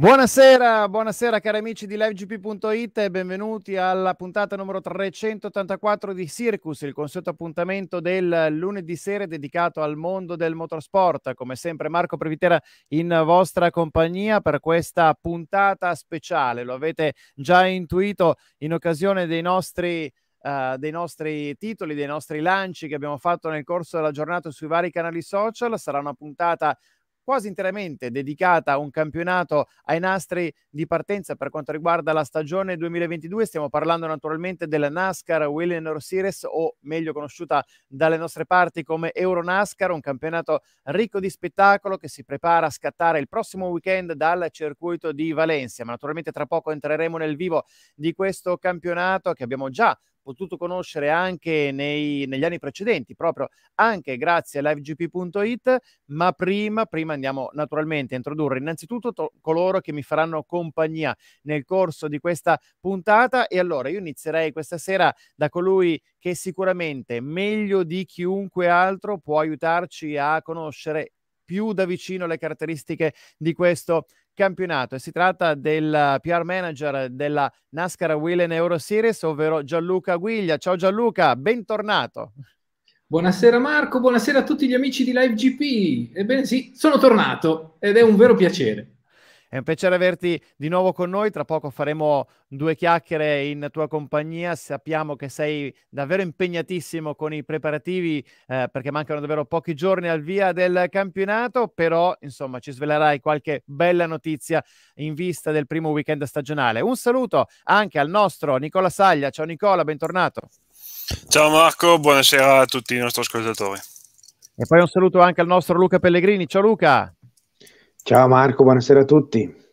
Buonasera, buonasera cari amici di livegp.it e benvenuti alla puntata numero 384 di Circus, il consueto appuntamento del lunedì sera dedicato al mondo del motorsport. Come sempre Marco Previtera in vostra compagnia per questa puntata speciale. Lo avete già intuito in occasione dei nostri Uh, dei nostri titoli, dei nostri lanci che abbiamo fatto nel corso della giornata sui vari canali social. Sarà una puntata quasi interamente dedicata a un campionato ai nastri di partenza per quanto riguarda la stagione 2022. Stiamo parlando naturalmente della NASCAR Willenor Series o meglio conosciuta dalle nostre parti come Euro NASCAR, un campionato ricco di spettacolo che si prepara a scattare il prossimo weekend dal circuito di Valencia. Ma naturalmente tra poco entreremo nel vivo di questo campionato che abbiamo già potuto conoscere anche nei, negli anni precedenti, proprio anche grazie a livegp.it, ma prima, prima andiamo naturalmente a introdurre innanzitutto to- coloro che mi faranno compagnia nel corso di questa puntata e allora io inizierei questa sera da colui che sicuramente meglio di chiunque altro può aiutarci a conoscere più da vicino le caratteristiche di questo campionato e si tratta del eh, PR manager della NASCAR Wheelen Euro Series, ovvero Gianluca Guiglia. Ciao Gianluca, bentornato. Buonasera Marco, buonasera a tutti gli amici di Live GP. Ebbene sì, sono tornato ed è un vero piacere. È un piacere averti di nuovo con noi, tra poco faremo due chiacchiere in tua compagnia, sappiamo che sei davvero impegnatissimo con i preparativi eh, perché mancano davvero pochi giorni al via del campionato, però insomma ci svelerai qualche bella notizia in vista del primo weekend stagionale. Un saluto anche al nostro Nicola Saglia, ciao Nicola, bentornato. Ciao Marco, buonasera a tutti i nostri ascoltatori. E poi un saluto anche al nostro Luca Pellegrini. Ciao Luca. Ciao Marco, buonasera a tutti.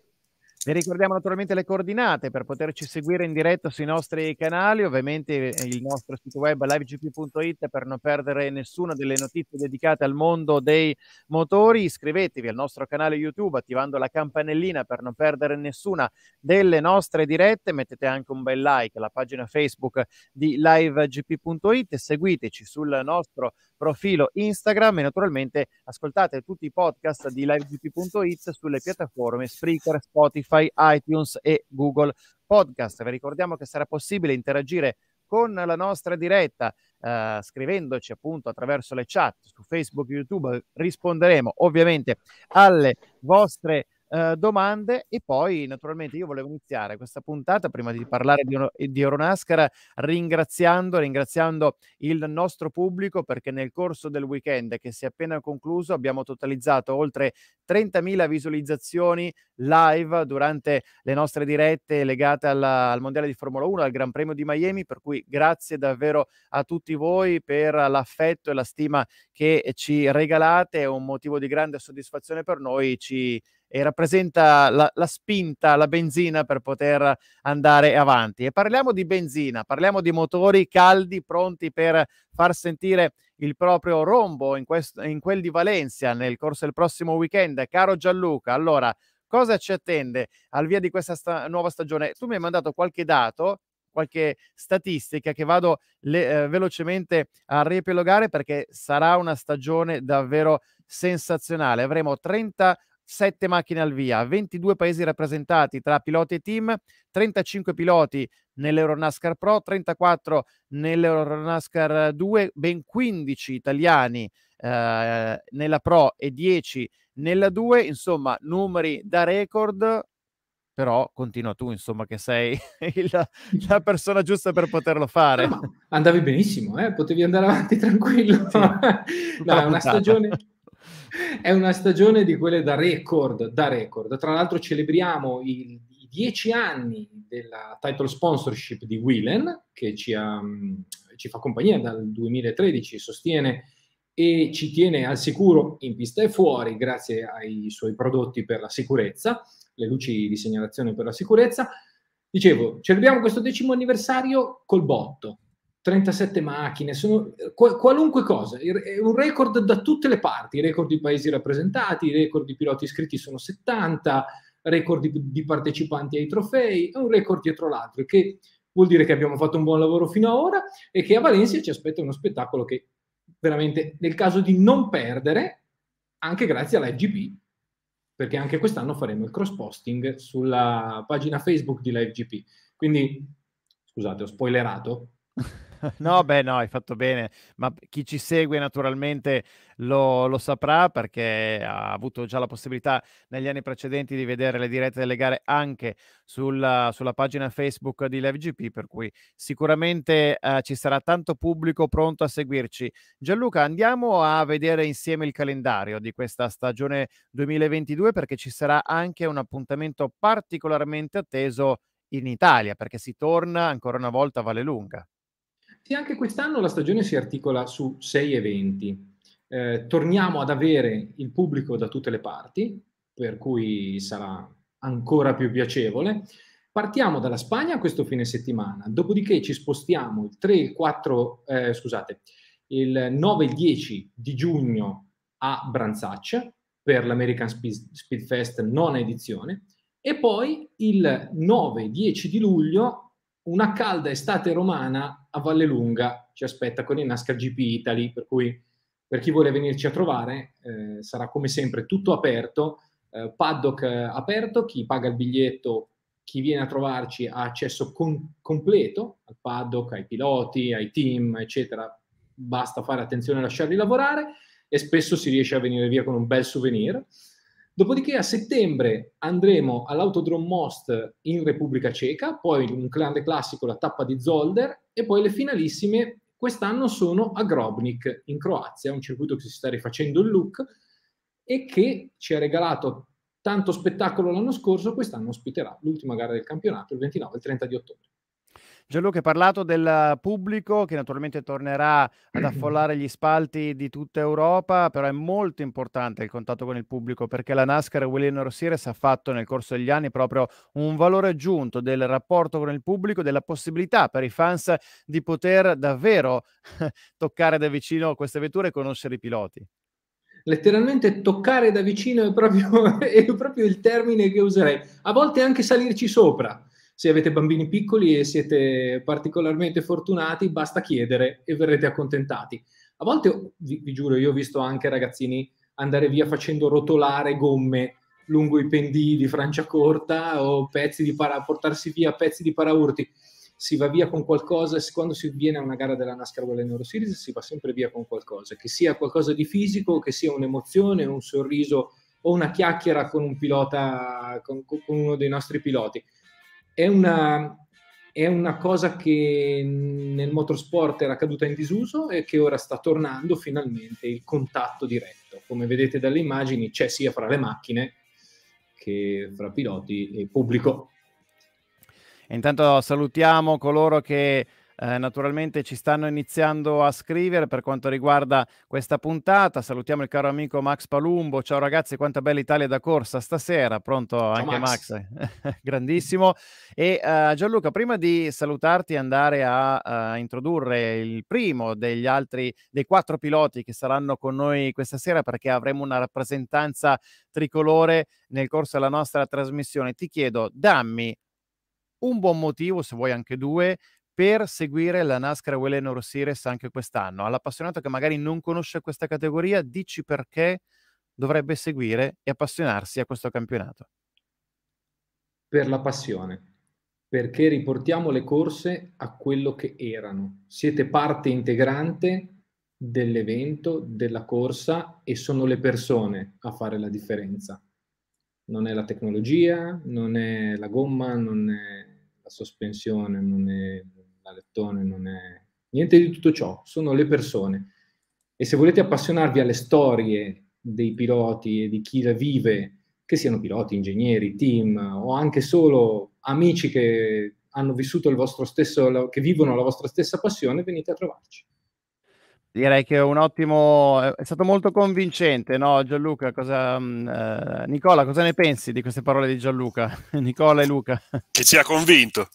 Vi ricordiamo naturalmente le coordinate per poterci seguire in diretta sui nostri canali, ovviamente eh, il nostro sito web livegp.it per non perdere nessuna delle notizie dedicate al mondo dei motori. Iscrivetevi al nostro canale YouTube attivando la campanellina per non perdere nessuna delle nostre dirette, mettete anche un bel like alla pagina Facebook di livegp.it, seguiteci sul nostro profilo Instagram e naturalmente ascoltate tutti i podcast di livegp.it sulle piattaforme Spreaker, Spotify Spotify, iTunes e Google Podcast. Vi ricordiamo che sarà possibile interagire con la nostra diretta eh, scrivendoci appunto attraverso le chat su Facebook, YouTube. Risponderemo ovviamente alle vostre eh, domande e poi naturalmente io volevo iniziare questa puntata prima di parlare di, di Euronascara ringraziando, ringraziando il nostro pubblico perché nel corso del weekend che si è appena concluso abbiamo totalizzato oltre 30.000 visualizzazioni live durante le nostre dirette legate alla, al Mondiale di Formula 1, al Gran Premio di Miami, per cui grazie davvero a tutti voi per l'affetto e la stima che ci regalate, è un motivo di grande soddisfazione per noi, ci e rappresenta la, la, spinta, la benzina per poter andare avanti. E parliamo di benzina, parliamo di motori caldi pronti per far sentire il proprio rombo in, questo, in quel di Valencia nel corso del prossimo weekend. Caro Gianluca, allora cosa ci attende al via di questa sta- nuova stagione? Tu mi hai mandato qualche dato qualche statistica che vado le, eh, velocemente a riepilogare perché sarà una stagione davvero sensazionale. Avremo 30 7 macchine al via, 22 paesi rappresentati tra piloti e team, 35 piloti nell'Euronascar Pro, 34 nell'Euronascar 2, ben 15 italiani eh, nella Pro e 10 nella 2, insomma numeri da record, però continua tu, insomma, che sei la, la persona giusta per poterlo fare. No, andavi benissimo, eh? potevi andare avanti tranquillo. Sì, no, una stagione È una stagione di quelle da record, da record. Tra l'altro celebriamo il, i dieci anni della title sponsorship di Whelan, che ci, ha, mm, ci fa compagnia dal 2013, sostiene e ci tiene al sicuro in pista e fuori grazie ai suoi prodotti per la sicurezza, le luci di segnalazione per la sicurezza. Dicevo, celebriamo questo decimo anniversario col botto, 37 macchine, sono eh, qualunque cosa, è un record da tutte le parti, i record di paesi rappresentati, i record di piloti iscritti sono 70, record di, di partecipanti ai trofei, è un record dietro l'altro, che vuol dire che abbiamo fatto un buon lavoro fino ad ora e che a Valencia ci aspetta uno spettacolo che veramente nel caso di non perdere, anche grazie alla all'IGP, perché anche quest'anno faremo il cross posting sulla pagina Facebook di LiveGP. Quindi, scusate, ho spoilerato. No, beh, no, hai fatto bene, ma chi ci segue naturalmente lo, lo, saprà perché ha avuto già la possibilità negli anni precedenti di vedere le dirette delle gare anche sulla, sulla pagina Facebook di LiveGP, per cui sicuramente eh, ci sarà tanto pubblico pronto a seguirci. Gianluca, andiamo a vedere insieme il calendario di questa stagione 2022 perché ci sarà anche un appuntamento particolarmente atteso in Italia perché si torna ancora una volta a Vallelunga. Sì, anche quest'anno la stagione si articola su sei eventi. Eh, torniamo ad avere il pubblico da tutte le parti, per cui sarà ancora più piacevole. Partiamo dalla Spagna questo fine settimana, dopodiché ci spostiamo il 3 il 4, eh, scusate, il 9 e il 10 di giugno a Branzaccia per l'American Speed, Speed Fest nona edizione e poi il 9 e 10 di luglio una calda estate romana a Vallelunga ci aspetta con il Nascar GP Italy, per cui per chi vuole venirci a trovare eh, sarà come sempre tutto aperto, eh, paddock eh, aperto, chi paga il biglietto, chi viene a trovarci ha accesso con- completo al paddock, ai piloti, ai team, eccetera, basta fare attenzione e lasciarli lavorare e spesso si riesce a venire via con un bel souvenir. Dopodiché a settembre andremo all'Autodrome Most in Repubblica Ceca, poi un grande classico, la tappa di Zolder, e poi le finalissime quest'anno sono a Grobnik in Croazia, un circuito che si sta rifacendo il look e che ci ha regalato tanto spettacolo l'anno scorso, quest'anno ospiterà l'ultima gara del campionato il 29 e il 30 di ottobre. Gianluca hai parlato del pubblico che naturalmente tornerà ad affollare gli spalti di tutta Europa, però è molto importante il contatto con il pubblico perché la NASCAR William Rossires ha fatto nel corso degli anni proprio un valore aggiunto del rapporto con il pubblico, della possibilità per i fans di poter davvero toccare da vicino queste vetture e conoscere i piloti letteralmente toccare da vicino è proprio, è proprio, il termine che userei. A volte anche salirci sopra, se avete bambini piccoli e siete particolarmente fortunati, basta chiedere e verrete accontentati. A volte, vi, vi giuro, io ho visto anche ragazzini andare via facendo rotolare gomme lungo i pendii di Franciacorta o pezzi di para, portarsi via pezzi di paraurti si va via con qualcosa, quando si viene a una gara della NASCAR o delle Neuroseries si va sempre via con qualcosa, che sia qualcosa di fisico, che sia un'emozione, un sorriso o una chiacchiera con un pilota, con, con uno dei nostri piloti. È una, è una cosa che nel motorsport era caduta in disuso e che ora sta tornando finalmente il contatto diretto. Come vedete dalle immagini c'è sia fra le macchine che fra piloti e pubblico. Intanto salutiamo coloro che eh, naturalmente ci stanno iniziando a scrivere per quanto riguarda questa puntata. Salutiamo il caro amico Max Palumbo. Ciao ragazzi, quanta bella Italia da corsa stasera. Pronto Ciao anche Max, Max. grandissimo. E uh, Gianluca, prima di salutarti e andare a uh, introdurre il primo degli altri, dei quattro piloti che saranno con noi questa sera perché avremo una rappresentanza tricolore nel corso della nostra trasmissione, ti chiedo, dammi un buon motivo, se vuoi anche due, per seguire la NASCAR Wellenor Series anche quest'anno. All'appassionato che magari non conosce questa categoria, dici perché dovrebbe seguire e appassionarsi a questo campionato? Per la passione, perché riportiamo le corse a quello che erano. Siete parte integrante dell'evento, della corsa e sono le persone a fare la differenza. Non è la tecnologia, non è la gomma, non è la sospensione, non è Lettone non è niente di tutto ciò, sono le persone. E se volete appassionarvi alle storie dei piloti e di chi la vive, che siano piloti, ingegneri, team o anche solo amici che hanno vissuto il vostro stesso, che vivono la vostra stessa passione, venite a trovarci. Direi che è un ottimo, è stato molto convincente, no Gianluca? Cosa, mm, eh, Nicola, cosa ne pensi di queste parole di Gianluca? Nicola e Luca? Che ci ha convinto.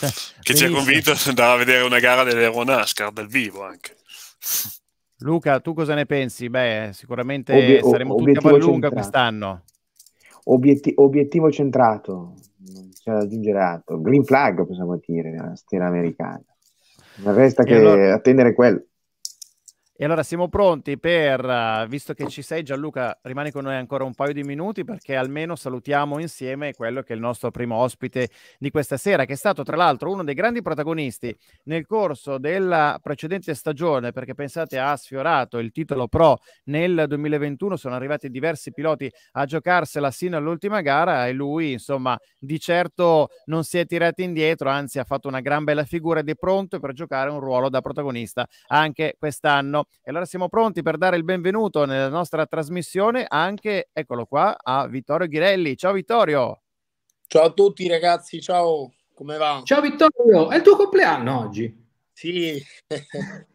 Cioè, che ci ha convinto ad andare a vedere una gara dell'Euro NASCAR dal vivo anche. Luca, tu cosa ne pensi? Beh, sicuramente Obie saremo tutti a lunga quest'anno. Obietti obiettivo centrato, non c'è da aggiungere altro. Green flag possiamo dire nella stella americana. Non resta che allora... attendere quello. E allora siamo pronti per, eh, visto che ci sei Gianluca, rimani con noi ancora un paio di minuti perché almeno salutiamo insieme quello che è il nostro primo ospite di questa sera, che è stato tra l'altro uno dei grandi protagonisti nel corso della precedente stagione, perché pensate ha sfiorato il titolo pro nel 2021, sono arrivati diversi piloti a giocarsela sino all'ultima gara e lui insomma di certo non si è tirato indietro, anzi ha fatto una gran bella figura ed è pronto per giocare un ruolo da protagonista anche quest'anno. E allora siamo pronti per dare il benvenuto nella nostra trasmissione anche, eccolo qua, a Vittorio Ghirelli. Ciao Vittorio! Ciao a tutti ragazzi, ciao, come va? Ciao Vittorio, è il tuo compleanno oggi? Sì.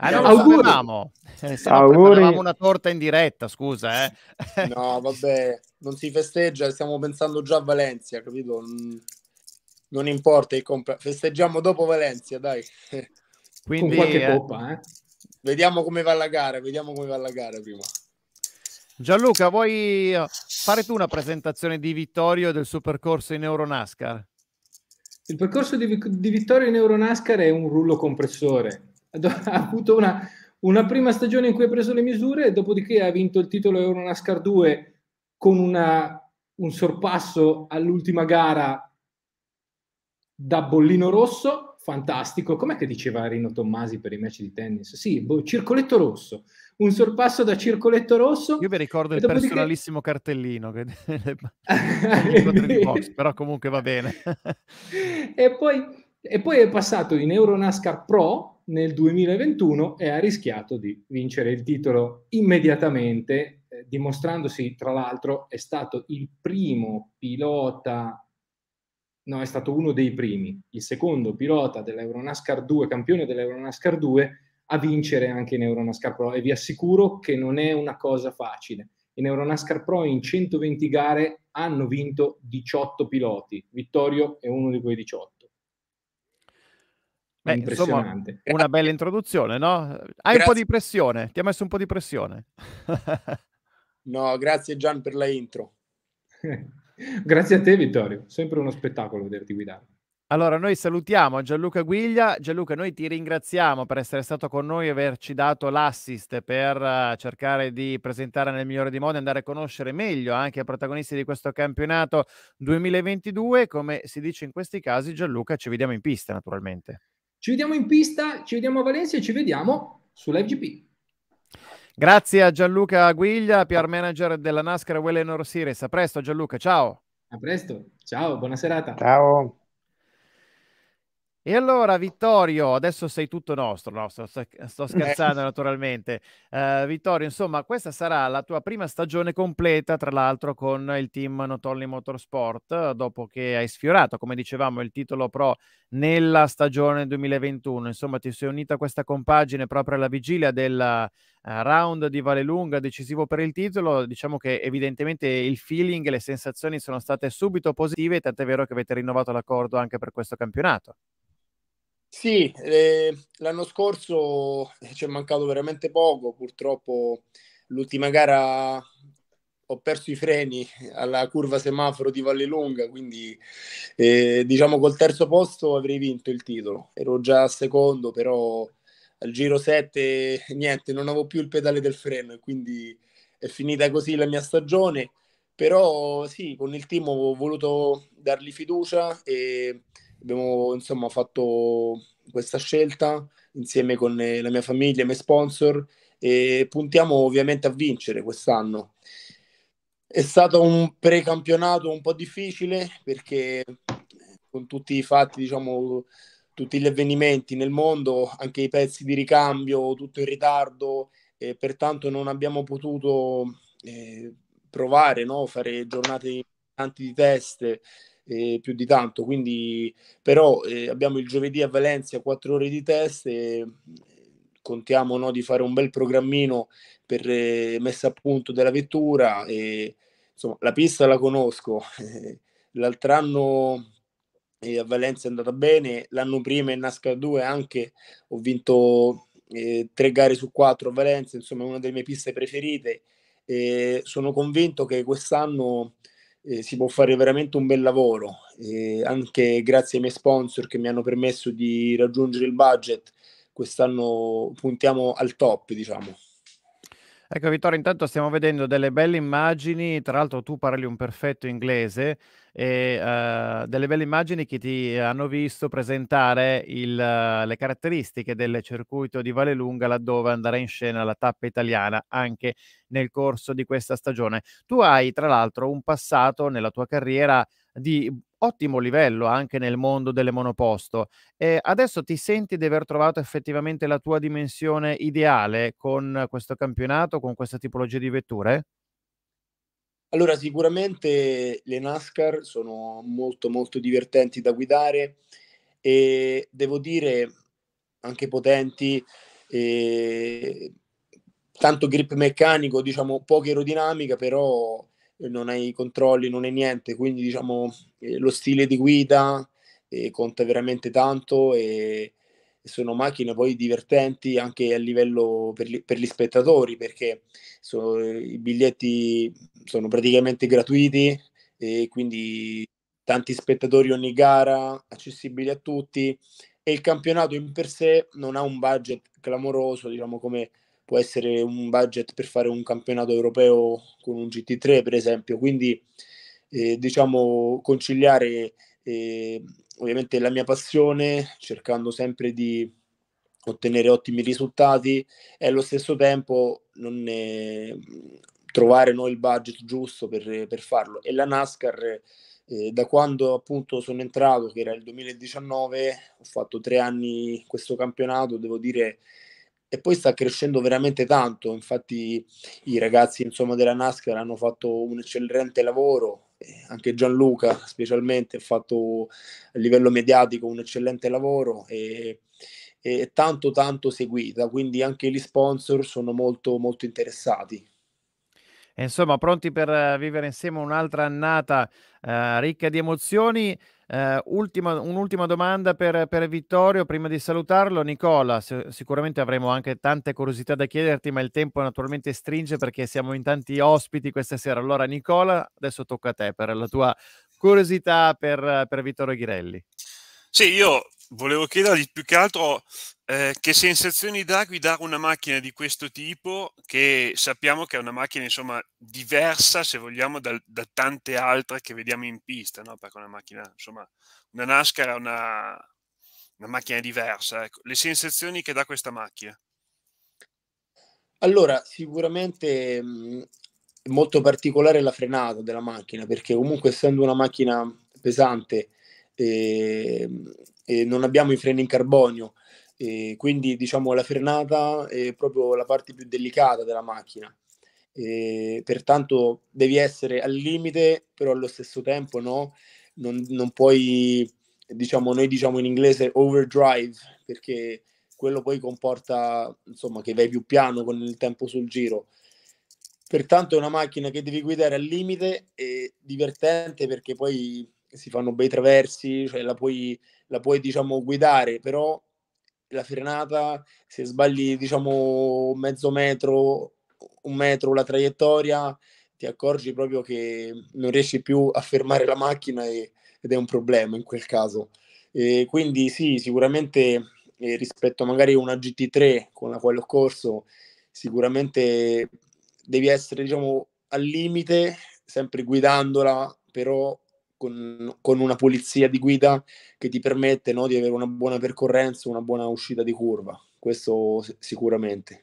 Ah, no, auguri. Sapevamo. Eh, se una torta in diretta, scusa. Eh. no, vabbè, non si festeggia, stiamo pensando già a Valencia, capito? Non importa, compl- festeggiamo dopo Valencia, dai. Quindi, Con qualche eh, eh. Vediamo come va la gara, vediamo come va la gara prima. Gianluca, vuoi eh, fare tu una presentazione di Vittorio e del suo percorso in Euronascar? Il percorso di, di Vittorio in Euronascar è un rullo compressore. Ha avuto una, una prima stagione in cui ha preso le misure, dopodiché ha vinto il titolo Euronascar 2 con una, un sorpasso all'ultima gara da bollino rosso fantastico. Com'è che diceva Rino Tommasi per i match di tennis? Sì, boh, circoletto rosso. Un sorpasso da circoletto rosso. Io vi ricordo il dopodiché... personalissimo cartellino che... di box, però comunque va bene. e, poi, e poi è passato in Euronascar Pro nel 2021 e ha rischiato di vincere il titolo immediatamente, eh, dimostrandosi tra l'altro è stato il primo pilota no, è stato uno dei primi, il secondo pilota dell'Euronascar 2, campione dell'Euronascar 2, a vincere anche in Euronascar Pro e vi assicuro che non è una cosa facile. In Euronascar Pro in 120 gare hanno vinto 18 piloti, Vittorio è uno di quei 18. Beh, Impressionante. Insomma, una eh, bella eh. introduzione, no? Hai grazie. un po' di pressione, ti ha messo un po' di pressione. no, grazie Gian per la intro. Grazie a te Vittorio, sempre uno spettacolo vederti guidare. Allora, noi salutiamo Gianluca Guiglia. Gianluca, noi ti ringraziamo per essere stato con noi e averci dato l'assist per eh, cercare di presentare nel migliore dei modi, andare a conoscere meglio anche i protagonisti di questo campionato 2022. Come si dice in questi casi, Gianluca, ci vediamo in pista naturalmente. Ci vediamo in pista, ci vediamo a Valencia e ci vediamo sull'FGP. Grazie a Gianluca Guiglia, PR manager della NASCAR Wellenor Series. A presto Gianluca, ciao. A presto, ciao, buona serata. Ciao. E allora, Vittorio, adesso sei tutto nostro, no, sto, sto eh. scherzando naturalmente. Uh, Vittorio, insomma, questa sarà la tua prima stagione completa, tra l'altro, con il team Notolli Motorsport, dopo che hai sfiorato, come dicevamo, il titolo pro nella stagione 2021. Insomma, ti sei unita a questa compagine proprio alla vigilia del uh, round di Vallelunga, decisivo per il titolo. Diciamo che evidentemente il feeling e le sensazioni sono state subito positive, tant'è vero che avete rinnovato l'accordo anche per questo campionato. Sì, eh, l'anno scorso eh, ci è mancato veramente poco, purtroppo l'ultima gara ho perso i freni alla curva semaforo di Valle quindi eh, diciamo col terzo posto avrei vinto il titolo. Ero già secondo, però al giro 7 niente, non avevo più il pedale del freno e quindi è finita così la mia stagione. Però sì, con il team ho voluto dargli fiducia e Abbiamo insomma fatto questa scelta insieme con eh, la mia famiglia, i miei sponsor e puntiamo ovviamente a vincere quest'anno. È stato un precampionato un po' difficile perché eh, con tutti i fatti, diciamo, tutti gli avvenimenti nel mondo, anche i pezzi di ricambio, tutto in ritardo e pertanto non abbiamo potuto eh, provare, no? fare giornate di test eh, più di tanto. Quindi, però, eh, abbiamo il giovedì a Valencia quattro ore di test e eh, contiamo no, di fare un bel programmino per eh, messa a punto della vettura. E, insomma, la pista la conosco. L'altro anno eh, a Valencia è andata bene, l'anno prima in NASCAR 2 anche ho vinto eh, tre gare su quattro a Valencia, insomma, è una delle mie piste preferite. E sono convinto che quest'anno eh, si può fare veramente un bel lavoro, eh, anche grazie ai miei sponsor che mi hanno permesso di raggiungere il budget, quest'anno puntiamo al top, diciamo. Ecco Vittorio, intanto stiamo vedendo delle belle immagini, tra l'altro tu parli un perfetto inglese, e, uh, delle belle immagini che ti hanno visto presentare il, uh, le caratteristiche del circuito di Vallelunga laddove andrà in scena la tappa italiana anche nel corso di questa stagione. Tu hai tra l'altro un passato nella tua carriera di ottimo livello anche nel mondo delle monoposto. Eh, adesso ti senti di aver trovato effettivamente la tua dimensione ideale con questo campionato, con questa tipologia di vetture? Allora, sicuramente le NASCAR sono molto molto divertenti da guidare e devo dire anche potenti, ehm, tanto grip meccanico, diciamo poca aerodinamica, però non hai controlli, non hai niente, quindi diciamo eh, lo stile di guida eh, conta veramente tanto e sono macchine poi divertenti anche a livello per, li, per gli spettatori perché so, i biglietti sono praticamente gratuiti e quindi tanti spettatori ogni gara, accessibili a tutti e il campionato in per sé non ha un budget clamoroso, diciamo come può essere un budget per fare un campionato europeo con un GT3 per esempio, quindi eh, diciamo conciliare eh, ovviamente la mia passione cercando sempre di ottenere ottimi risultati e allo stesso tempo non, eh, trovare noi il budget giusto per, per farlo e la NASCAR eh, da quando appunto sono entrato che era il 2019 ho fatto tre anni questo campionato devo dire e poi sta crescendo veramente tanto, infatti i ragazzi insomma, della NASCAR hanno fatto un eccellente lavoro, anche Gianluca specialmente ha fatto a livello mediatico un eccellente lavoro e, e tanto tanto seguita, quindi anche gli sponsor sono molto molto interessati. Insomma, pronti per vivere insieme un'altra annata eh, ricca di emozioni. Eh, ultima, un'ultima domanda per, per, Vittorio, prima di salutarlo. Nicola, sicuramente avremo anche tante curiosità da chiederti, ma il tempo naturalmente stringe perché siamo in tanti ospiti questa sera. Allora, Nicola, adesso tocca a te per la tua curiosità per, per Vittorio Ghirelli. Sì, io volevo chiedere più che altro eh, che sensazioni dà guidare una macchina di questo tipo, che sappiamo che è una macchina insomma diversa, se vogliamo, da, da tante altre che vediamo in pista, no? perché una macchina, insomma, una NASCAR è una, una macchina diversa. Ecco. Le sensazioni che dà questa macchina? Allora, sicuramente mh, mm, è molto particolare la frenata della macchina, perché comunque essendo una macchina pesante, eh, eh, non abbiamo i freni in carbonio, e quindi diciamo la frenata è proprio la parte più delicata della macchina. E pertanto devi essere al limite, però allo stesso tempo no, non, non puoi, diciamo, noi diciamo in inglese overdrive, perché quello poi comporta insomma, che vai più piano con il tempo sul giro. Pertanto è una macchina che devi guidare al limite e divertente perché poi si fanno bei traversi, cioè la puoi, la puoi diciamo, guidare, però la frenata, se sbagli diciamo mezzo metro, un metro la traiettoria, ti accorgi proprio che non riesci più a fermare la macchina e, ed è un problema in quel caso. E quindi sì, sicuramente eh, rispetto magari a una GT3 con la quale ho corso, sicuramente devi essere diciamo al limite, sempre guidandola, però con, con, una pulizia di guida che ti permette no, di avere una buona percorrenza, una buona uscita di curva, questo sicuramente.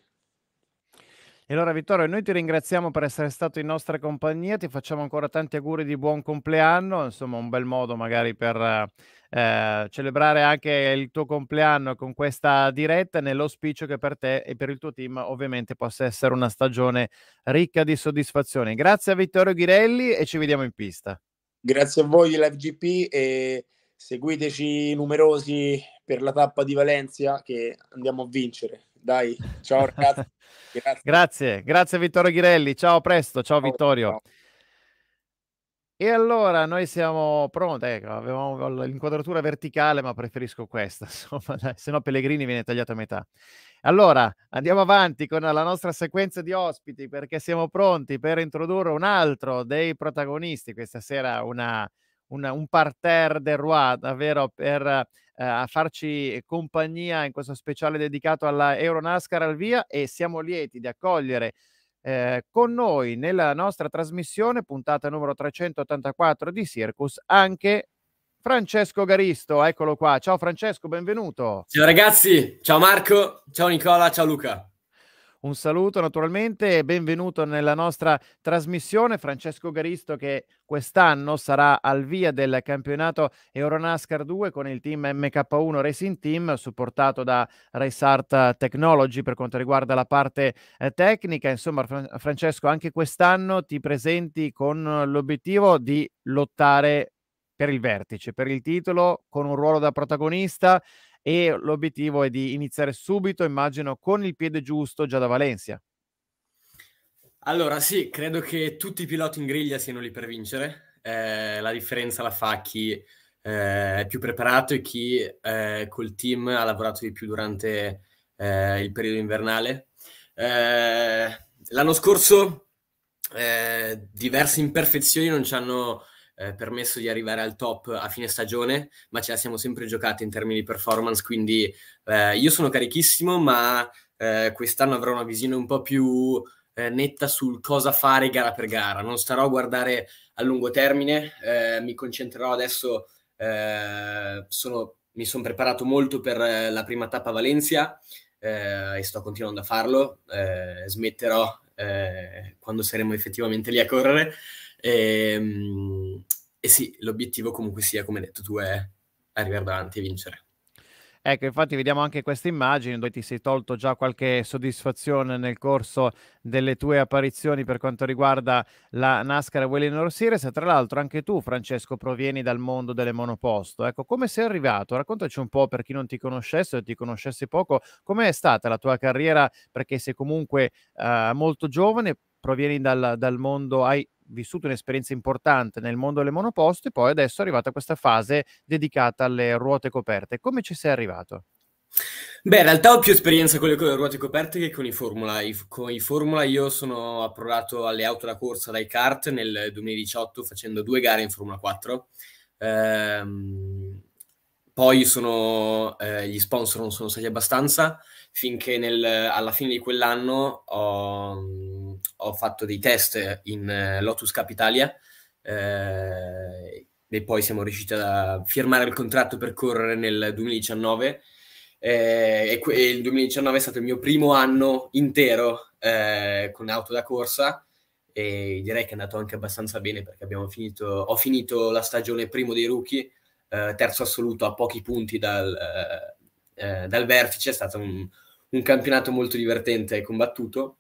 E allora Vittorio, noi ti ringraziamo per essere stato in nostra compagnia, ti facciamo ancora tanti auguri di buon compleanno, insomma un bel modo magari per eh, celebrare anche il tuo compleanno con questa diretta nell'auspicio che per te e per il tuo team ovviamente possa essere una stagione ricca di soddisfazioni. Grazie a Vittorio Ghirelli e ci vediamo in pista. Grazie a voi LiveGP e seguiteci numerosi per la tappa di Valencia che andiamo a vincere. Dai, ciao ragazzi. grazie. grazie, grazie Vittorio Ghirelli. Ciao, a presto. Ciao, ciao Vittorio. Ciao. E allora noi siamo pronti, ecco, avevamo l'inquadratura verticale, ma preferisco questa, insomma, se no Pellegrini viene tagliato a metà. Allora, andiamo avanti con la nostra sequenza di ospiti perché siamo pronti per introdurre un altro dei protagonisti. Questa sera una, una, un parterre del Roi, davvero per eh, farci compagnia in questo speciale dedicato alla Euronascar al via e siamo lieti di accogliere eh, con noi nella nostra trasmissione puntata numero 384 di Circus anche Francesco Garisto, eccolo qua. Ciao Francesco, benvenuto. Ciao ragazzi, ciao Marco, ciao Nicola, ciao Luca. Un saluto naturalmente e benvenuto nella nostra trasmissione Francesco Garisto che quest'anno sarà al via del campionato Euronascar 2 con il team MK1 Racing Team supportato da RaceArt Technology per quanto riguarda la parte eh, tecnica. Insomma Fran- Francesco anche quest'anno ti presenti con l'obiettivo di lottare per il vertice, per il titolo, con un ruolo da protagonista e l'obiettivo è di iniziare subito, immagino, con il piede giusto già da Valencia. Allora sì, credo che tutti i piloti in griglia siano lì per vincere, eh, la differenza la fa chi eh, è più preparato e chi eh, col team ha lavorato di più durante eh, il periodo invernale. Eh, l'anno scorso eh, diverse imperfezioni non ci hanno eh, permesso di arrivare al top a fine stagione, ma ce la siamo sempre giocata in termini di performance, quindi eh, io sono carichissimo, ma eh, quest'anno avrò una visione un po' più eh, netta sul cosa fare gara per gara, non starò a guardare a lungo termine, eh, mi concentrerò adesso, eh, sono, mi sono preparato molto per la prima tappa a Valencia e sto continuando a farlo, smetterò quando saremo effettivamente lì a correre. E, ehm, e sì, l'obiettivo comunque sia, come detto tu, è arrivare davanti e vincere. Ecco, infatti vediamo anche queste immagini dove ti sei tolto già qualche soddisfazione nel corso delle tue apparizioni per quanto riguarda la NASCAR Wellinor Series. Tra l'altro anche tu, Francesco, provieni dal mondo delle monoposto. Ecco, come sei arrivato? Raccontaci un po' per chi non ti conoscesse o ti conoscesse poco, com'è stata la tua carriera? Perché sei comunque eh, molto giovane, provieni dal, dal mondo, hai vissuto un'esperienza importante nel mondo delle monoposto e poi adesso è arrivata questa fase dedicata alle ruote coperte. Come ci sei arrivato? Beh, in realtà ho più esperienza con le, ruote coperte che con i Formula. I, con i Formula io sono approdato alle auto da corsa dai kart nel 2018 facendo due gare in Formula 4. Ehm, poi sono, eh, gli sponsor non sono stati abbastanza finché nel, alla fine di quell'anno ho, ho fatto dei test in eh, Lotus Capitalia eh, e poi siamo riusciti a firmare il contratto per correre nel 2019 eh, e, e, il 2019 è stato il mio primo anno intero eh, con auto da corsa e direi che è andato anche abbastanza bene perché finito, ho finito la stagione primo dei rookie, eh, terzo assoluto a pochi punti dal, eh, dal vertice, è stato un, un campionato molto divertente e combattuto.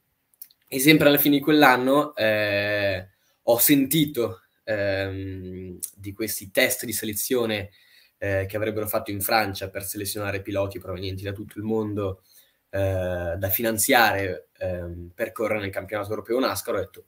E sempre alla fine di quell'anno eh, ho sentito ehm, di questi test di selezione eh, che avrebbero fatto in Francia per selezionare piloti provenienti da tutto il mondo eh, da finanziare ehm, per correre nel campionato europeo NASCAR. Ho detto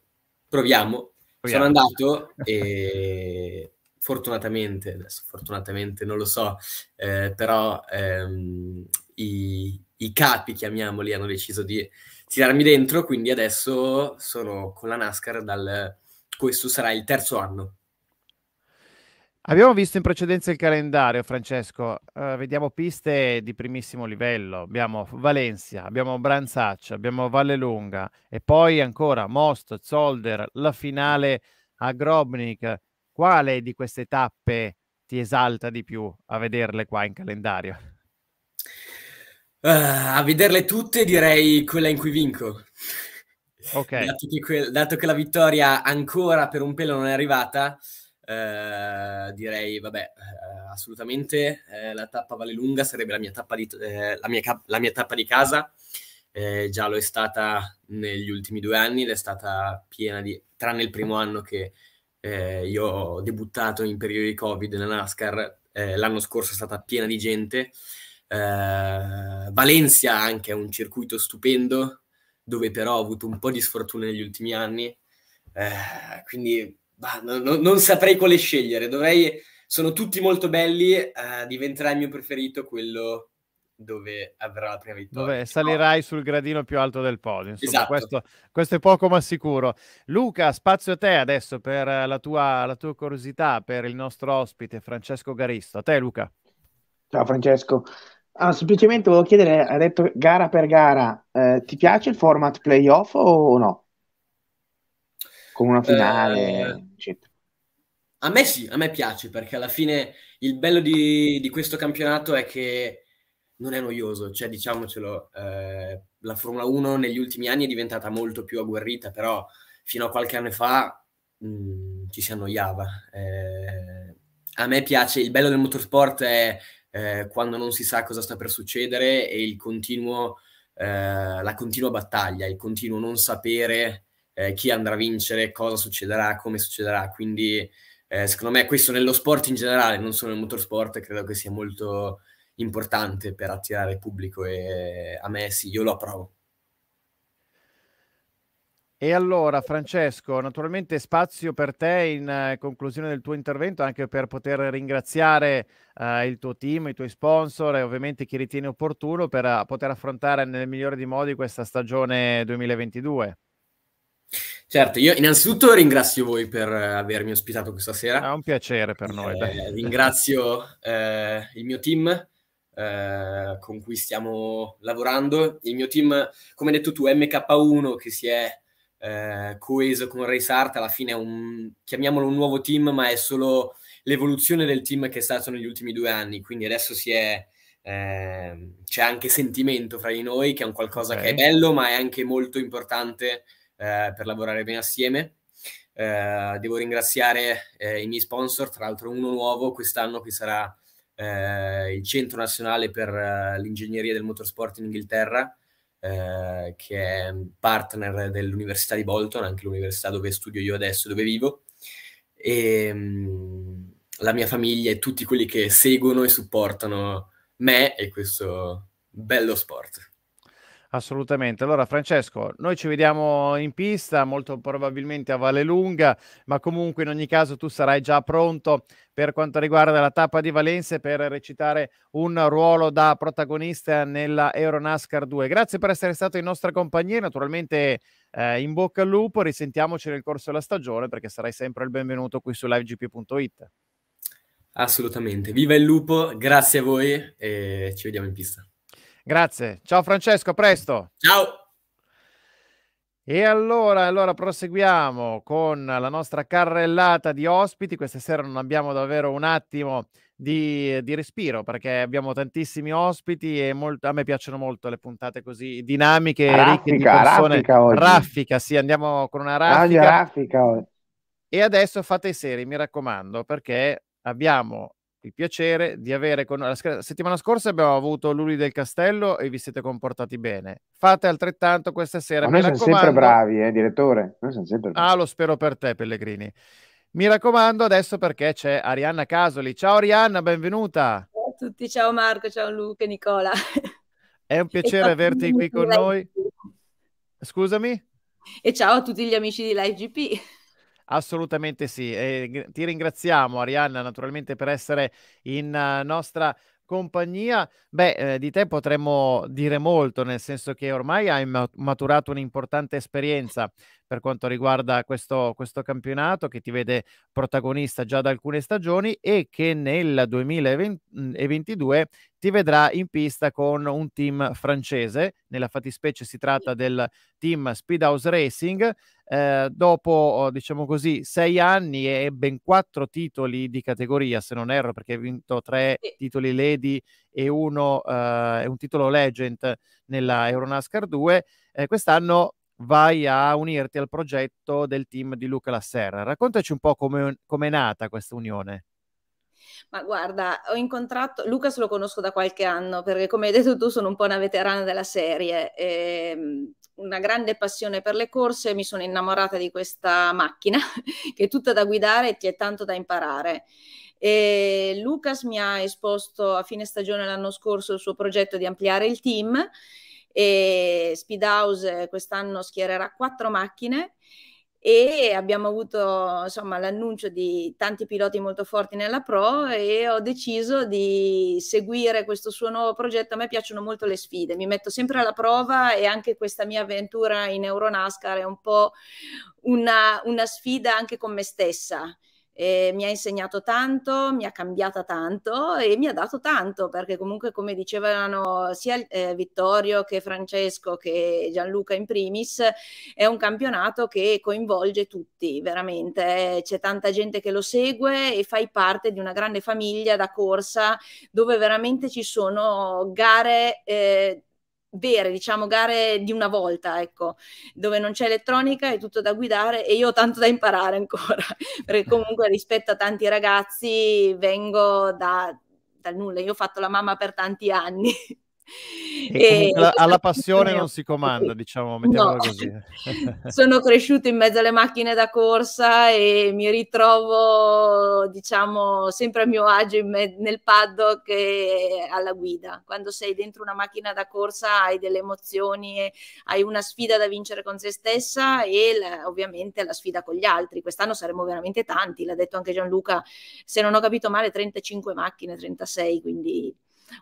proviamo. proviamo. Sono andato e fortunatamente, adesso fortunatamente non lo so, eh, però ehm, i, i capi, chiamiamoli, hanno deciso di tirarmi dentro, quindi adesso sono con la NASCAR dal... Questo sarà il terzo anno. Abbiamo visto in precedenza il calendario, Francesco. Uh, vediamo piste di primissimo livello. Abbiamo Valencia, abbiamo Branzaccia, abbiamo Vallelunga e poi ancora Most, Zolder, la finale a Grobnik. Quale di queste tappe ti esalta di più a vederle qua in calendario? Uh, a vederle tutte direi quella in cui vinco. Okay. Dato, che que- dato, che la vittoria ancora per un pelo non è arrivata, eh, direi, vabbè, eh, assolutamente eh, la tappa vale lunga, sarebbe la mia tappa di, eh, la mia cap- la mia tappa di casa. Eh, già lo è stata negli ultimi due anni ed è stata piena di, tranne il primo anno che io ho debuttato in periodo di Covid nella NASCAR, l'anno scorso è stata piena di gente. Uh, Valencia anche è un circuito stupendo, dove però ho avuto un po' di sfortuna negli ultimi anni, uh, quindi bah, no, no, non saprei quale scegliere. Dovrei, sono tutti molto belli, uh, eh, diventerà il mio preferito quello dove avrà la prima vittoria. Dove salirai sul gradino più alto del podio. Insomma, esatto. questo, questo, è poco ma sicuro. Luca, spazio a te adesso per la tua, la tua curiosità, per il nostro ospite Francesco Garisto. A te Luca. Ciao Francesco, Ah, semplicemente volevo chiedere, hai detto gara per gara, eh, ti piace il format playoff o no? Con una finale, eh, A me sì, a me piace perché alla fine il bello di, di questo campionato è che non è noioso, cioè diciamocelo, eh, la Formula 1 negli ultimi anni è diventata molto più agguerrita, però fino a qualche anno fa mh, mm, ci si annoiava. Eh, a me piace, il bello del motorsport è eh, quando non si sa cosa sta per succedere e continuo, eh, la continua battaglia, il continuo non sapere eh, chi andrà a vincere, cosa succederà, come succederà. Quindi eh, secondo me questo nello sport in generale, non solo nel motorsport, credo che sia molto importante per attirare il pubblico e eh, a me sì, io lo approvo. E allora, Francesco, naturalmente spazio per te in eh, conclusione del tuo intervento, anche per poter ringraziare uh, il tuo team, i tuoi sponsor e ovviamente chi ritiene opportuno per eh, poter affrontare nel migliore dei modi questa stagione 2022. Certo, io innanzitutto ringrazio voi per avermi ospitato questa sera. È un piacere per noi. Eh, ringrazio eh, il mio team, eh, con cui stiamo lavorando. Il mio team, come hai detto tu, MK1, che si è eh, coeso con Ray Sart, alla fine è un, chiamiamolo un nuovo team, ma è solo l'evoluzione del team che è stato negli ultimi due anni, quindi adesso si è, eh, c'è anche sentimento fra di noi, che è un qualcosa okay. che è bello, ma è anche molto importante eh, per lavorare bene assieme. Eh, devo ringraziare eh, i miei sponsor, tra l'altro uno nuovo quest'anno che sarà eh, il Centro Nazionale per eh, l'Ingegneria del Motorsport in Inghilterra, eh, che è partner dell'Università di Bolton, anche l'università dove studio io adesso, dove vivo. E ehm, la mia famiglia e tutti quelli che seguono e supportano me e questo bello sport. Assolutamente. Allora, Francesco, noi ci vediamo in pista, molto probabilmente a Vallelunga, ma comunque in ogni caso tu sarai già pronto per quanto riguarda la tappa di Valencia per recitare un ruolo da protagonista nella Euronascar 2. Grazie per essere stato in nostra compagnia, naturalmente eh, in bocca al lupo, risentiamoci nel corso della stagione perché sarai sempre il benvenuto qui su livegp.it. Assolutamente. Viva il lupo, grazie a voi e ci vediamo in pista. Grazie. Ciao Francesco, a presto. Ciao. E allora, allora, proseguiamo con la nostra carrellata di ospiti. Questa sera non abbiamo davvero un attimo di, di respiro perché abbiamo tantissimi ospiti e molto, a me piacciono molto le puntate così dinamiche, raffica, ricche di persone. Raffica, oggi. raffica, sì, andiamo con una raffica. raffica oggi. E adesso fate i seri, mi raccomando, perché abbiamo il piacere di avere con La settimana scorsa abbiamo avuto Luli del Castello e vi siete comportati bene. Fate altrettanto questa sera. Ma noi siamo sempre bravi, eh, direttore. Noi siamo sempre bravi. Ah, lo spero per te, Pellegrini. Mi raccomando adesso perché c'è Arianna Casoli. Ciao Arianna, benvenuta. Ciao a tutti, ciao Marco, ciao Luca e Nicola. È un piacere averti qui con noi. Scusami? E ciao a tutti gli amici di LiveGP. Assolutamente sì. E ti ringraziamo Arianna naturalmente per essere in eh, nostra compagnia. Beh, eh, di te potremmo dire molto, nel senso che ormai hai maturato un'importante esperienza per quanto riguarda questo, questo campionato che ti vede protagonista già da alcune stagioni e che nel 2022 ti vedrà in pista con un team francese, nella fattispecie si tratta del team Speedhouse Racing, eh, dopo oh, diciamo così sei anni e ben quattro titoli di categoria se non erro perché hai vinto tre titoli Lady e uno, eh, un titolo Legend nella Euronascar 2, eh, quest'anno vai a unirti al progetto del team di Luca Lasserra. Raccontaci un po' come è nata questa unione. Ma guarda, ho incontrato Lucas lo conosco da qualche anno perché come hai detto tu sono un po' una veterana della serie, e, ehm, una grande passione per le corse, mi sono innamorata di questa macchina che è tutta da guidare e ti è tanto da imparare. E Lucas mi ha esposto a fine stagione l'anno scorso il suo progetto di ampliare il team e Speedhouse quest'anno schiererà quattro macchine e abbiamo avuto insomma, l'annuncio di tanti piloti molto forti nella Pro e ho deciso di seguire questo suo nuovo progetto. A me piacciono molto le sfide, mi metto sempre alla prova e anche questa mia avventura in Euronascar è un po' una, una sfida anche con me stessa eh, mi ha insegnato tanto, mi ha cambiata tanto e mi ha dato tanto perché comunque come dicevano sia eh, Vittorio che Francesco che Gianluca in primis è un campionato che coinvolge tutti veramente eh, c'è tanta gente che lo segue e fai parte di una grande famiglia da corsa dove veramente ci sono gare eh, vere, diciamo gare di una volta, ecco, dove non c'è elettronica, è tutto da guidare e io ho tanto da imparare ancora, perché eh. comunque rispetto a tanti ragazzi vengo da, dal nulla, io ho fatto la mamma per tanti anni. E, alla, alla, passione non si comanda, diciamo, mettiamola no. così. Sono cresciuto in mezzo alle macchine da corsa e mi ritrovo, diciamo, sempre a mio agio me- nel paddock e alla guida. Quando sei dentro una macchina da corsa hai delle emozioni, hai una sfida da vincere con se stessa e la, ovviamente la sfida con gli altri. Quest'anno saremo veramente tanti, l'ha detto anche Gianluca, se non ho capito male 35 macchine, 36, quindi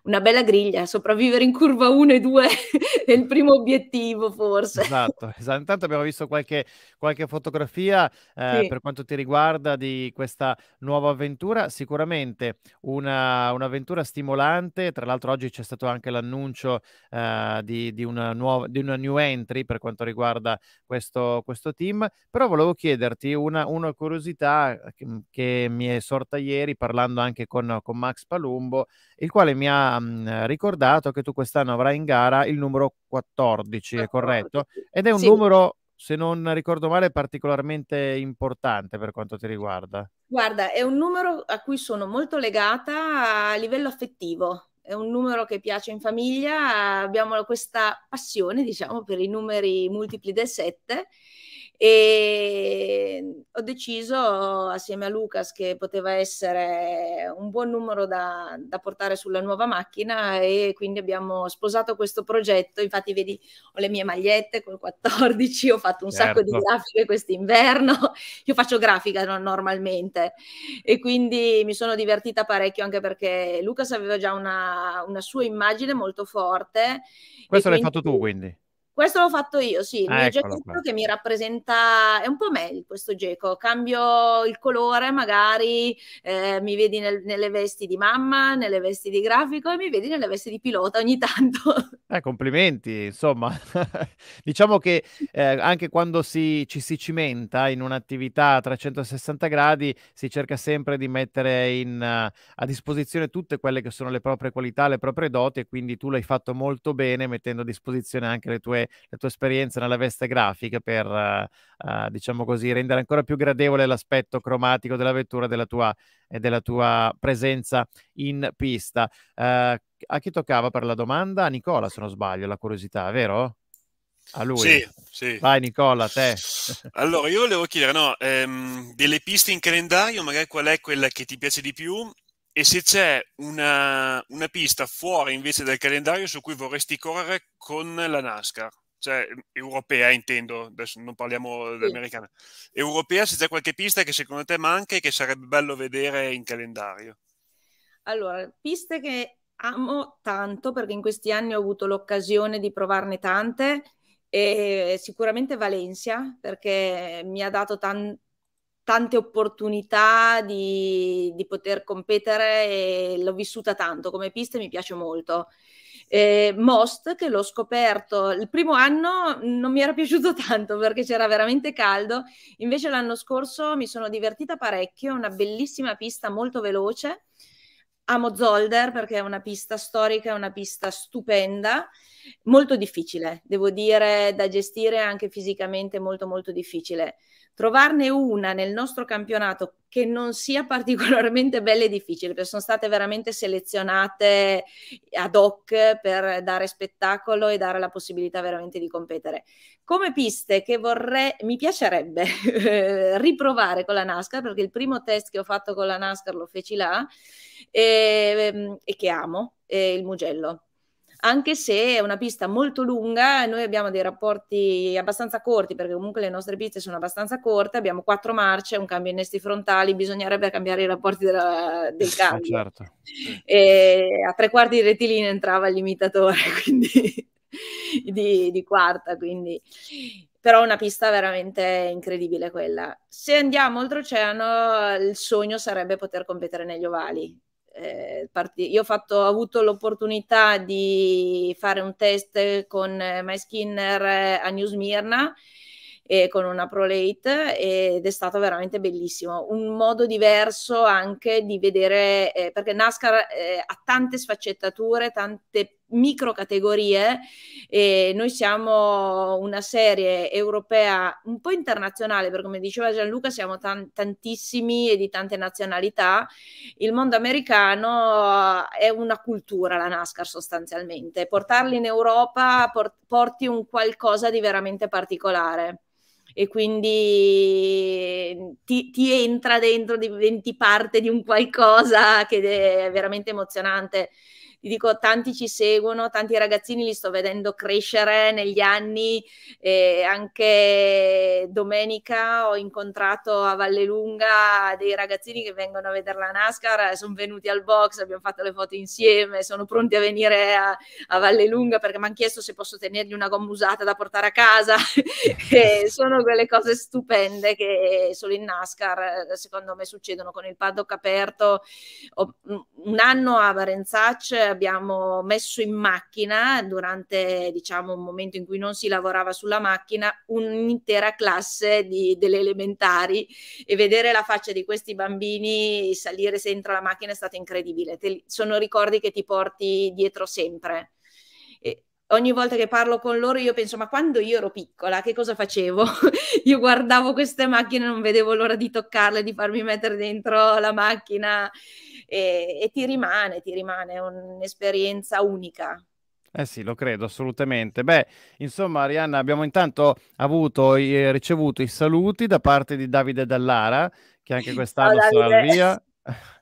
una bella griglia, sopravvivere in curva 1 e 2 è il primo obiettivo forse. Esatto, esatto. intanto abbiamo visto qualche, qualche fotografia eh, sì. per quanto ti riguarda di questa nuova avventura, sicuramente una, un'avventura stimolante, tra l'altro oggi c'è stato anche l'annuncio eh, di, di, una nuova, di una new entry per quanto riguarda questo, questo team, però volevo chiederti una, una curiosità eh, che, che, mi è sorta ieri parlando anche con, con Max Palumbo, il quale mi ha ha mh, mhmm, ricordato che tu quest'anno avrai in gara il numero 14, è corretto? Ed è un sì. numero se non ricordo male, particolarmente importante per quanto ti riguarda? Guarda, è un numero a cui sono molto legata a livello affettivo. È un numero che piace in famiglia, abbiamo questa passione, diciamo, per i numeri multipli del 7 e ho deciso assieme a Lucas che poteva essere un buon numero da, da, portare sulla nuova macchina e quindi abbiamo sposato questo progetto. Infatti vedi ho le mie magliette col 14, ho fatto un certo. sacco di certo. grafiche quest'inverno, io faccio grafica no, normalmente e quindi mi sono divertita parecchio anche perché Lucas aveva già una, una sua immagine molto forte. Questo l'hai fatto tu quindi? Questo l'ho fatto io, sì, ah, il giacchetto che mi rappresenta, è un po' meglio questo geco, cambio il colore magari, eh, mi vedi nel, nelle vesti di mamma, nelle vesti di grafico e mi vedi nelle vesti di pilota ogni tanto. Eh, complimenti, insomma, diciamo che eh, anche quando si, ci si cimenta in un'attività a 360 gradi si cerca sempre di mettere in, eh, a disposizione tutte quelle che sono le proprie qualità, le proprie doti e quindi tu l'hai fatto molto bene mettendo a disposizione anche le tue la tua esperienza nella veste grafica per, uh, diciamo così, rendere ancora più gradevole l'aspetto cromatico della vettura della tua, e eh, della tua presenza in pista. Uh, a chi toccava per la domanda? A Nicola, se non sbaglio, la curiosità, vero? A lui. Sì, sì. Vai Nicola, te. Allora, io volevo chiedere, no, ehm, delle piste in calendario, magari qual è quella che ti piace di più e se c'è una, una, pista fuori invece del calendario su cui vorresti correre con la NASCAR, cioè mm, europea intendo, adesso non parliamo sì. americana, europea se c'è qualche pista che secondo te manca e che sarebbe bello vedere in calendario. Allora, piste che amo tanto perché in questi anni ho avuto l'occasione di provarne tante e sicuramente Valencia perché mi ha dato tan- tante opportunità di, di, poter competere e l'ho vissuta tanto come pista e mi piace molto. Eh, Most, che l'ho scoperto il primo anno, non mi era piaciuto tanto perché c'era veramente caldo, invece l'anno scorso mi sono divertita parecchio, una bellissima pista molto veloce. Amo Zolder perché è una pista storica, è una pista stupenda, molto difficile, devo dire, da gestire anche fisicamente molto molto difficile trovarne una nel nostro campionato che non sia particolarmente bella e difficile, perché sono state veramente selezionate ad hoc per dare spettacolo e dare la possibilità veramente di competere. Come piste che vorrei, mi piacerebbe riprovare con la NASCAR, perché il primo test che ho fatto con la NASCAR lo feci là e, ehm, e che amo, il Mugello anche se è una pista molto lunga, noi abbiamo dei rapporti abbastanza corti, perché comunque le nostre piste sono abbastanza corte, abbiamo quattro marce, un cambio innesti frontali, bisognerebbe cambiare i rapporti della, del eh, cambio. Certo. a tre quarti di rettilineo entrava il limitatore, quindi di, di quarta, quindi però è una pista veramente incredibile quella. Se andiamo oltreoceano, il sogno sarebbe poter competere negli ovali, eh, io ho, fatto, ho avuto l'opportunità di fare un test con eh, My Skinner eh, a New Smyrna eh, con una ProLate ed è stato veramente bellissimo, un modo diverso anche di vedere, eh, perché NASCAR eh, ha tante sfaccettature, tante microcategorie e noi siamo una serie europea un po' internazionale perché come diceva Gianluca siamo tan- tantissimi e di tante nazionalità il mondo americano è una cultura la NASCAR sostanzialmente portarli in Europa por- porti un qualcosa di veramente particolare e quindi ti, ti, entra dentro, diventi parte di un qualcosa che è veramente emozionante ti dico, tanti ci seguono, tanti ragazzini li sto vedendo crescere negli anni, eh, anche domenica ho incontrato a Vallelunga dei ragazzini che vengono a vedere la NASCAR, sono venuti al box, abbiamo fatto le foto insieme, sono pronti a venire a, a Vallelunga perché mi hanno chiesto se posso tenergli una gomma usata da portare a casa, sono quelle cose stupende che solo in NASCAR secondo me succedono con il paddock aperto. Un anno a Varenzac abbiamo messo in macchina durante diciamo un momento in cui non si lavorava sulla macchina un'intera classe di, delle elementari e vedere la faccia di questi bambini salire dentro la macchina è stato incredibile Te, sono ricordi che ti porti dietro sempre e, ogni volta che parlo con loro io penso ma quando io ero piccola che cosa facevo? io guardavo queste macchine non vedevo l'ora di toccarle, di farmi mettere dentro la macchina e, e ti rimane, ti rimane un'esperienza unica. Eh sì, lo credo assolutamente. Beh, insomma, Arianna, abbiamo intanto avuto e ricevuto i saluti da parte di Davide Dallara, che anche quest'anno Ciao, sarà via.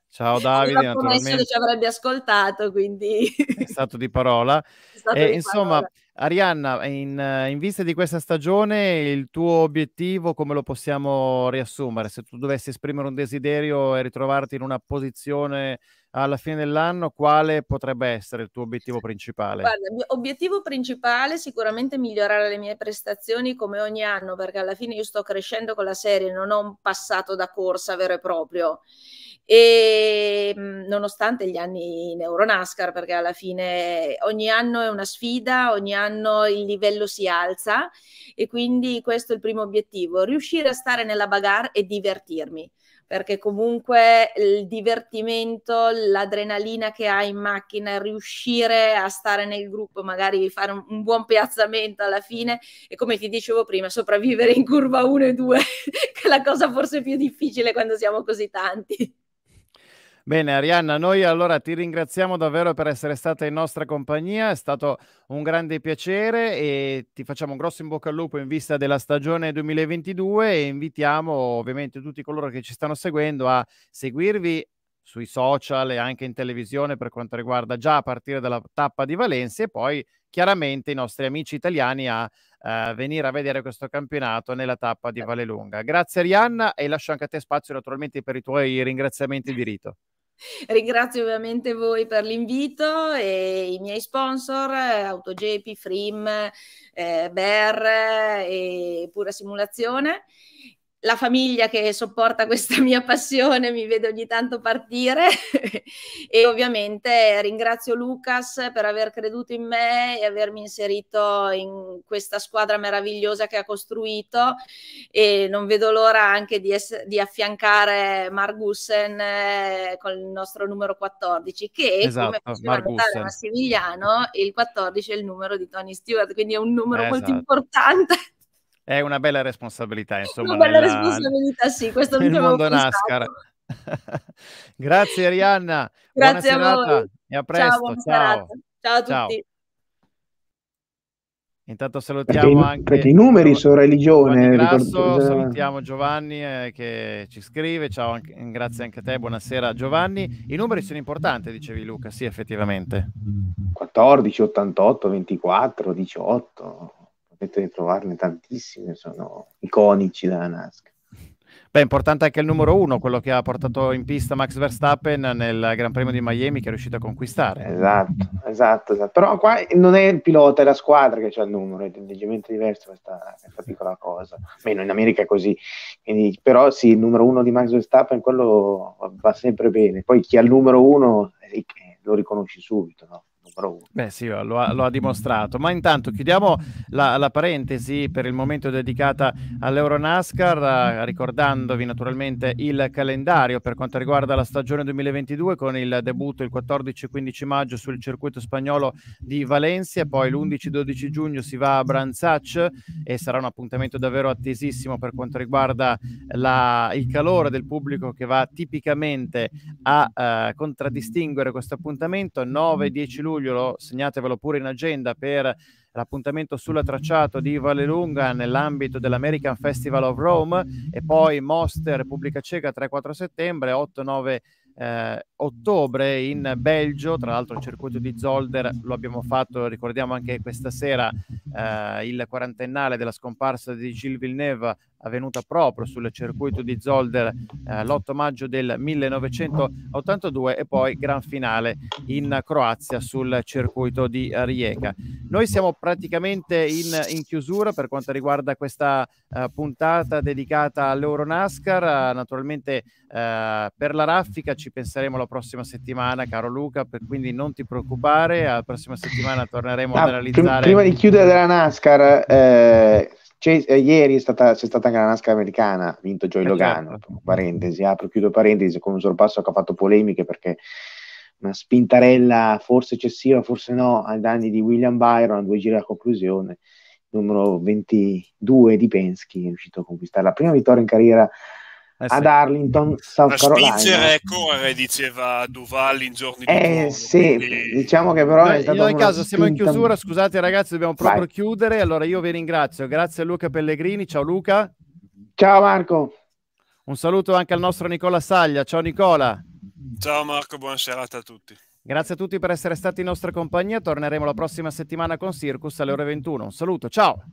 Ciao Davide, naturalmente. Messo che ci avrebbe ascoltato, quindi... È stato di parola. Stato e, di insomma, parola. Arianna, in, in, vista di questa stagione, il tuo obiettivo come lo possiamo riassumere? Se tu dovessi esprimere un desiderio e ritrovarti in una posizione alla fine dell'anno, quale potrebbe essere il tuo obiettivo principale? Guarda, il mio obiettivo principale è sicuramente migliorare le mie prestazioni come ogni anno, perché alla fine io sto crescendo con la serie, non ho un passato da corsa vero e proprio e mhmm, nonostante gli anni in Euronascar, perché alla fine ogni anno è una sfida, ogni anno il livello si alza e quindi questo è il primo obiettivo, riuscire a stare nella bagarre e divertirmi perché comunque il divertimento, l'adrenalina che hai in macchina, riuscire a stare nel gruppo, magari fare un, un buon piazzamento alla fine e come ti dicevo prima, sopravvivere in curva 1 e 2, che è la cosa forse più difficile quando siamo così tanti. Bene, Arianna, noi allora ti ringraziamo davvero per essere stata in nostra compagnia, è stato un grande piacere e ti facciamo un grosso in bocca al lupo in vista della stagione 2022 e invitiamo ovviamente tutti coloro che ci stanno seguendo a seguirvi sui social e anche in televisione per quanto riguarda già a partire dalla tappa di Valencia e poi chiaramente i nostri amici italiani a eh, venire a vedere questo campionato nella tappa di Vallelunga. Grazie Arianna e lascio anche a te spazio naturalmente per i tuoi ringraziamenti di rito. Ringrazio ovviamente voi per l'invito e i miei sponsor, Autogepi, Frim, eh, Bear eh, e Pura Simulazione la famiglia che sopporta questa mia passione, mi vede ogni tanto partire e ovviamente ringrazio Lucas per aver creduto in me e avermi inserito in questa squadra meravigliosa che ha costruito e non vedo l'ora anche di, di affiancare Margussen eh, con il nostro numero 14 che esatto, come Massimiliano il 14 è il numero di Tony Stewart, quindi è un numero eh, esatto. molto importante. È una bella responsabilità, insomma. Una bella nella... responsabilità, sì, questo non mondo NASCAR. Grazie Arianna. Grazie a voi. E a presto. Ciao, ciao. ciao a tutti. Ciao. Intanto salutiamo perché, anche perché i numeri sono religione. Grasso, eh, salutiamo Giovanni eh, che ci scrive. Ciao, anche, grazie anche a te. Buonasera, Giovanni. I numeri sono importanti, dicevi Luca. Sì, effettivamente 14, 88, 24, 18 detto di trovarne tantissime, sono iconici della NASCAR. Beh, importante anche il numero uno, quello che ha portato in pista Max Verstappen nel Gran Premio di Miami che è riuscito a conquistare. Esatto, esatto, esatto. Però qua non è il pilota, è la squadra che ha il numero, è leggermente diverso questa, questa piccola cosa. Meno in America è così. Quindi, però sì, il numero uno di Max Verstappen, quello va sempre bene. Poi chi ha il numero uno eh, lo riconosci subito, no? Beh sì, lo ha, lo ha dimostrato. Ma intanto chiudiamo la, la, parentesi per il momento dedicata all'Euronascar, eh, ricordandovi naturalmente il calendario per quanto riguarda la stagione 2022 con il debutto il 14-15 maggio sul circuito spagnolo di Valencia, poi l'11-12 giugno si va a Branzacc e sarà un appuntamento davvero attesissimo per quanto riguarda la, il calore del pubblico che va tipicamente a eh, contraddistinguere questo appuntamento. 9-10 luglio luglio, segnatevelo pure in agenda per l'appuntamento sulla tracciato di Vallelunga nell'ambito dell'American Festival of Rome e poi Moster Repubblica Ceca 3-4 settembre, 8-9 eh, ottobre in Belgio, tra l'altro il circuito di Zolder lo abbiamo fatto, ricordiamo anche questa sera eh, il quarantennale della scomparsa di Gilles Villeneuve avvenuta proprio sul circuito di Zolder eh, l'8 maggio del 1982 e poi gran finale in Croazia sul circuito di Rijeka. Noi siamo praticamente in, in chiusura per quanto riguarda questa eh, puntata dedicata all'Euronascar, naturalmente eh, per la raffica ci penseremo la prossima settimana, caro Luca, per, quindi non ti preoccupare, la prossima settimana torneremo no, ad analizzare... Prima di chiudere la NASCAR, eh, eh, ieri c'è stata, stata anche la NASCAR americana, vinto Joy eh, certo. Logano, certo. parentesi, apro, chiudo parentesi, con un sorpasso che ha fatto polemiche perché una spintarella forse eccessiva, forse no, ai danni di William Byron, due giri alla conclusione, numero 22 di Penske, è riuscito a conquistare la prima vittoria in carriera eh sì. ad Arlington, South la Carolina. Spingere e correre, diceva Duval in giorni eh, di Eh sì, quindi... diciamo che però Beh, è stato in caso siamo in chiusura, scusate ragazzi, dobbiamo proprio Vai. chiudere. Allora io vi ringrazio, grazie a Luca Pellegrini, ciao Luca. Ciao Marco. Un saluto anche al nostro Nicola Saglia, ciao Nicola. Ciao Marco, buona serata a tutti. Grazie a tutti per essere stati in nostra compagnia, torneremo la prossima settimana con Circus alle ore 21. Un saluto, ciao.